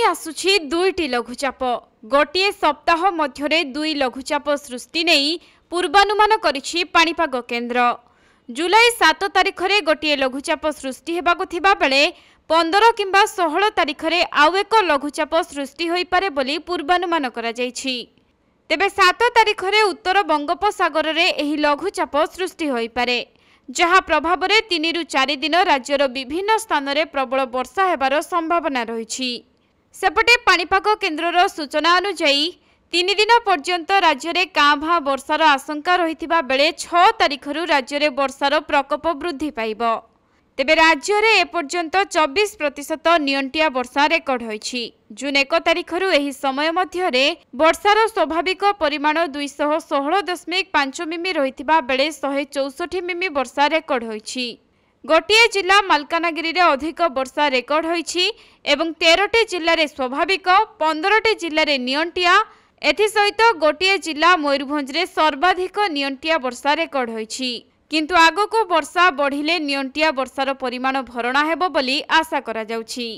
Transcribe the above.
ନେଇ ଆସୁଛି ଦୁଇଟି ଲଘୁଚାପ ଗୋଟିଏ ସପ୍ତାହ ମଧ୍ୟରେ ଦୁଇ ଲଘୁଚାପ ସୃଷ୍ଟି ନେଇ ପୂର୍ବାନୁମାନ କରିଛି ପାଣିପାଗ କେନ୍ଦ୍ର ଜୁଲାଇ ସାତ ତାରିଖରେ ଗୋଟିଏ ଲଘୁଚାପ ସୃଷ୍ଟି ହେବାକୁ ଥିବାବେଳେ ପନ୍ଦର କିମ୍ବା ଷୋହଳ ତାରିଖରେ ଆଉ ଏକ ଲଘୁଚାପ ସୃଷ୍ଟି ହୋଇପାରେ ବୋଲି ପୂର୍ବାନୁମାନ କରାଯାଇଛି ତେବେ ସାତ ତାରିଖରେ ଉତ୍ତର ବଙ୍ଗୋପସାଗରରେ ଏହି ଲଘୁଚାପ ସୃଷ୍ଟି ହୋଇପାରେ ଯାହା ପ୍ରଭାବରେ ତିନିରୁ ଚାରି ଦିନ ରାଜ୍ୟର ବିଭିନ୍ନ ସ୍ଥାନରେ ପ୍ରବଳ ବର୍ଷା ହେବାର ସମ୍ଭାବନା ରହିଛି ସେପଟେ ପାଣିପାଗ କେନ୍ଦ୍ରର ସୂଚନା ଅନୁଯାୟୀ ତିନି ଦିନ ପର୍ଯ୍ୟନ୍ତ ରାଜ୍ୟରେ କାଁ ଭାଁ ବର୍ଷାର ଆଶଙ୍କା ରହିଥିବା ବେଳେ ଛଅ ତାରିଖରୁ ରାଜ୍ୟରେ ବର୍ଷାର ପ୍ରକୋପ ବୃଦ୍ଧି ପାଇବ ତେବେ ରାଜ୍ୟରେ ଏପର୍ଯ୍ୟନ୍ତ ଚବିଶ ପ୍ରତିଶତ ନିଅଣ୍ଟିଆ ବର୍ଷା ରେକର୍ଡ ହୋଇଛି ଜୁନ୍ ଏକ ତାରିଖରୁ ଏହି ସମୟ ମଧ୍ୟରେ ବର୍ଷାର ସ୍ୱାଭାବିକ ପରିମାଣ ଦୁଇଶହ ଷୋହଳ ଦଶମିକ ପାଞ୍ଚ ମିମି ରହିଥିବା ବେଳେ ଶହେ ଚଉଷଠି ମିମି ବର୍ଷା ରେକର୍ଡ ହୋଇଛି ଗୋଟିଏ ଜିଲ୍ଲା ମାଲକାନଗିରିରେ ଅଧିକ ବର୍ଷା ରେକର୍ଡ ହୋଇଛି ଏବଂ ତେରଟି ଜିଲ୍ଲାରେ ସ୍ୱାଭାବିକ ପନ୍ଦରଟି ଜିଲ୍ଲାରେ ନିଅଣ୍ଟିଆ ଏଥିସହିତ ଗୋଟିଏ ଜିଲ୍ଲା ମୟୂରଭଞ୍ଜରେ ସର୍ବାଧିକ ନିଅଣ୍ଟିଆ ବର୍ଷା ରେକର୍ଡ ହୋଇଛି କିନ୍ତୁ ଆଗକୁ ବର୍ଷା ବଢ଼ିଲେ ନିଅଣ୍ଟିଆ ବର୍ଷାର ପରିମାଣ ଭରଣା ହେବ ବୋଲି ଆଶା କରାଯାଉଛି